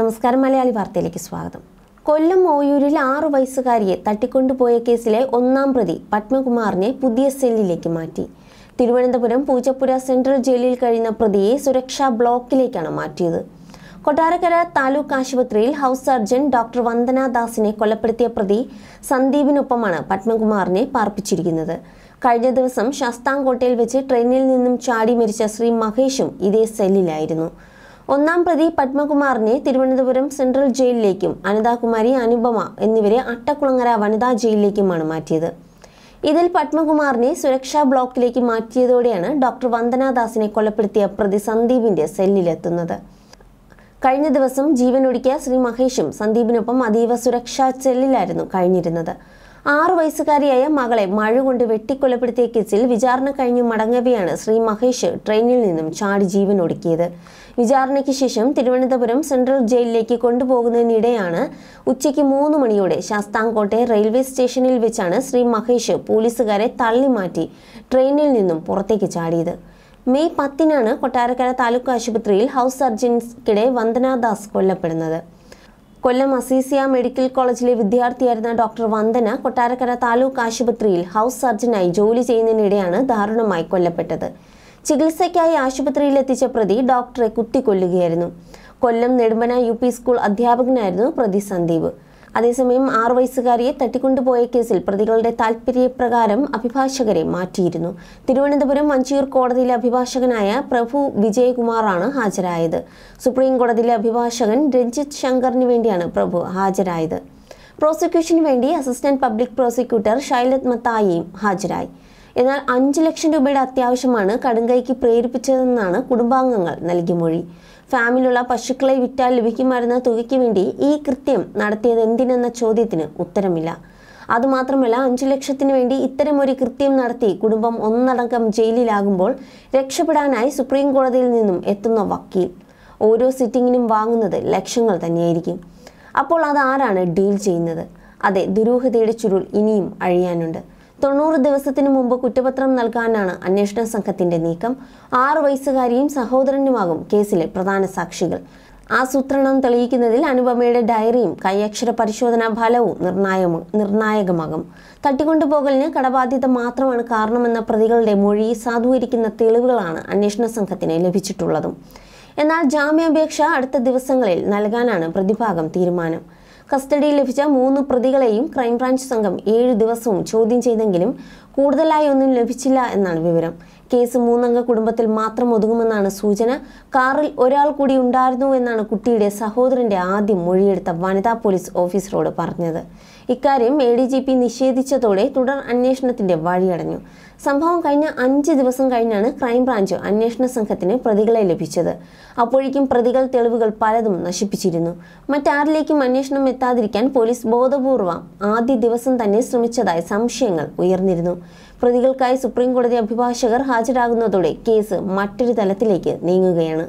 നമസ്കാരം മലയാളി വാർത്തയിലേക്ക് സ്വാഗതം കൊല്ലം ഓയൂരിൽ ആറു വയസ്സുകാരിയെ തട്ടിക്കൊണ്ടുപോയ കേസിലെ ഒന്നാം പ്രതി പത്മകുമാറിനെ പുതിയ സെല്ലിലേക്ക് മാറ്റി തിരുവനന്തപുരം പൂജപ്പുര സെൻട്രൽ ജയിലിൽ കഴിയുന്ന പ്രതിയെ സുരക്ഷാ ബ്ലോക്കിലേക്കാണ് മാറ്റിയത് കൊട്ടാരക്കര താലൂക്ക് ആശുപത്രിയിൽ ഹൗസ് സർജൻ ഡോക്ടർ വന്ദനാദാസിനെ കൊലപ്പെടുത്തിയ പ്രതി സന്ദീപിനൊപ്പമാണ് പത്മകുമാറിനെ പാർപ്പിച്ചിരിക്കുന്നത് കഴിഞ്ഞ ദിവസം ശാസ്താംകോട്ടയിൽ വെച്ച് ട്രെയിനിൽ നിന്നും ചാടി മരിച്ച ശ്രീ മഹേഷും ഇതേ സെല്ലിലായിരുന്നു ഒന്നാം പ്രതി പത്മകുമാറിനെ തിരുവനന്തപുരം സെൻട്രൽ ജയിലിലേക്കും അനിതാകുമാരി അനുപമ എന്നിവരെ അട്ടക്കുളങ്ങര വനിതാ ജയിലിലേക്കുമാണ് മാറ്റിയത് ഇതിൽ പത്മകുമാറിനെ സുരക്ഷാ ബ്ലോക്കിലേക്ക് മാറ്റിയതോടെയാണ് ഡോക്ടർ വന്ദനാദാസിനെ കൊലപ്പെടുത്തിയ പ്രതി സന്ദീപിന്റെ സെല്ലിലെത്തുന്നത് കഴിഞ്ഞ ദിവസം ജീവനൊടുക്കിയ ശ്രീ മഹേഷും സന്ദീപിനൊപ്പം അതീവ സുരക്ഷാ സെല്ലിലായിരുന്നു കഴിഞ്ഞിരുന്നത് ആറു വയസ്സുകാരിയായ മകളെ മഴ കൊണ്ട് വെട്ടിക്കൊലപ്പെടുത്തിയ കേസിൽ വിചാരണ കഴിഞ്ഞു മടങ്ങവെയാണ് ശ്രീ മഹേഷ് ട്രെയിനിൽ നിന്നും ചാടി ജീവൻ ഒടുക്കിയത് വിചാരണയ്ക്ക് ശേഷം തിരുവനന്തപുരം സെൻട്രൽ ജയിലിലേക്ക് കൊണ്ടുപോകുന്നതിനിടെയാണ് ഉച്ചയ്ക്ക് മൂന്ന് മണിയോടെ ശാസ്താംകോട്ടെ റെയിൽവേ സ്റ്റേഷനിൽ വെച്ചാണ് ശ്രീ മഹേഷ് പോലീസുകാരെ തള്ളിമാറ്റി ട്രെയിനിൽ നിന്നും പുറത്തേക്ക് ചാടിയത് മെയ് പത്തിനാണ് കൊട്ടാരക്കര താലൂക്ക് ആശുപത്രിയിൽ ഹൗസ് സർജൻസിക്കിടെ വന്ദനാദാസ് കൊല്ലപ്പെടുന്നത് കൊല്ലം അസീസിയ മെഡിക്കൽ കോളേജിലെ വിദ്യാർത്ഥിയായിരുന്ന ഡോക്ടർ വന്ദന കൊട്ടാരക്കര താലൂക്ക് ആശുപത്രിയിൽ ഹൗസ് സർജനായി ജോലി ചെയ്യുന്നതിനിടെയാണ് ദാരുണമായി കൊല്ലപ്പെട്ടത് ചികിത്സയ്ക്കായി ആശുപത്രിയിൽ എത്തിച്ച പ്രതി ഡോക്ടറെ കുത്തിക്കൊല്ലുകയായിരുന്നു കൊല്ലം നെടുമ്പന യു സ്കൂൾ അധ്യാപകനായിരുന്നു പ്രതി സന്ദീപ് അതേസമയം ആറു വയസ്സുകാരിയെ തട്ടിക്കൊണ്ടുപോയ കേസിൽ പ്രതികളുടെ താൽപര്യപ്രകാരം അഭിഭാഷകരെ മാറ്റിയിരുന്നു തിരുവനന്തപുരം വഞ്ചിയൂർ കോടതിയിലെ അഭിഭാഷകനായ പ്രഭു വിജയകുമാറാണ് ഹാജരായത് സുപ്രീം കോടതിയിലെ അഭിഭാഷകൻ രഞ്ജിത് ശങ്കറിന് വേണ്ടിയാണ് പ്രഭു ഹാജരായത് പ്രോസിക്യൂഷന് വേണ്ടി അസിസ്റ്റന്റ് പബ്ലിക് പ്രോസിക്യൂട്ടർ ഷൈലത് മത്തായിയും ഹാജരായി എന്നാൽ അഞ്ചു ലക്ഷം രൂപയുടെ അത്യാവശ്യമാണ് കടുങ്കൈക്ക് പ്രേരിപ്പിച്ചതെന്നാണ് കുടുംബാംഗങ്ങൾ നൽകിയ മൊഴി ഫാമിലുള്ള പശുക്കളെ വിറ്റാൽ ലഭിക്കുമായിരുന്ന തുകയ്ക്ക് വേണ്ടി ഈ കൃത്യം നടത്തിയത് എന്തിനെന്ന ചോദ്യത്തിന് ഉത്തരമില്ല അതുമാത്രമല്ല അഞ്ചു ലക്ഷത്തിന് വേണ്ടി ഒരു കൃത്യം നടത്തി കുടുംബം ഒന്നടങ്കം ജയിലിലാകുമ്പോൾ രക്ഷപ്പെടാനായി സുപ്രീം കോടതിയിൽ നിന്നും എത്തുന്ന വക്കീൽ ഓരോ സിറ്റിങ്ങിനും വാങ്ങുന്നത് ലക്ഷങ്ങൾ തന്നെയായിരിക്കും അപ്പോൾ അത് ആരാണ് ഡീൽ ചെയ്യുന്നത് അതെ ദുരൂഹതയുടെ ചുരുൾ ഇനിയും അഴിയാനുണ്ട് തൊണ്ണൂറ് ദിവസത്തിനു മുമ്പ് കുറ്റപത്രം നൽകാനാണ് അന്വേഷണ സംഘത്തിന്റെ നീക്കം ആറ് വയസ്സുകാരിയും സഹോദരനുമാകും കേസിലെ പ്രധാന സാക്ഷികൾ ആസൂത്രണം തെളിയിക്കുന്നതിൽ അനുപമയുടെ ഡയറിയും കൈയക്ഷര പരിശോധനാ ഫലവും നിർണായമ നിർണായകമാകും തട്ടിക്കൊണ്ടുപോകലിന് കടബാധ്യത മാത്രമാണ് കാരണമെന്ന പ്രതികളുടെ മൊഴി സാധൂകരിക്കുന്ന തെളിവുകളാണ് അന്വേഷണ സംഘത്തിന് ലഭിച്ചിട്ടുള്ളതും എന്നാൽ ജാമ്യാപേക്ഷ അടുത്ത ദിവസങ്ങളിൽ നൽകാനാണ് പ്രതിഭാഗം തീരുമാനം കസ്റ്റഡിയിൽ ലഭിച്ച മൂന്ന് പ്രതികളെയും ക്രൈംബ്രാഞ്ച് സംഘം ഏഴ് ദിവസവും ചോദ്യം ചെയ്തെങ്കിലും കൂടുതലായി ഒന്നും ലഭിച്ചില്ല എന്നാണ് വിവരം കേസ് മൂന്നംഗ കുടുംബത്തിൽ മാത്രം ഒതുങ്ങുമെന്നാണ് സൂചന കാറിൽ ഒരാൾ കൂടി ഉണ്ടായിരുന്നു എന്നാണ് കുട്ടിയുടെ സഹോദരന്റെ ആദ്യം മൊഴിയെടുത്ത വനിതാ പോലീസ് ഓഫീസറോട് പറഞ്ഞത് ഇക്കാര്യം എ ഡി ജി പി നിഷേധിച്ചതോടെ തുടർ അന്വേഷണത്തിന്റെ വഴിയടഞ്ഞു സംഭവം കഴിഞ്ഞ അഞ്ച് ദിവസം കഴിഞ്ഞാണ് ക്രൈംബ്രാഞ്ച് അന്വേഷണ സംഘത്തിന് പ്രതികളെ ലഭിച്ചത് അപ്പോഴേക്കും പ്രതികൾ തെളിവുകൾ പലതും നശിപ്പിച്ചിരുന്നു മറ്റാരിലേക്കും അന്വേഷണം എത്താതിരിക്കാൻ പോലീസ് ബോധപൂർവം ആദ്യ ദിവസം തന്നെ ശ്രമിച്ചതായി സംശയങ്ങൾ ഉയർന്നിരുന്നു പ്രതികൾക്കായി സുപ്രീം കോടതി അഭിഭാഷകർ ഹാജരാകുന്നതോടെ കേസ് മറ്റൊരു തലത്തിലേക്ക് നീങ്ങുകയാണ്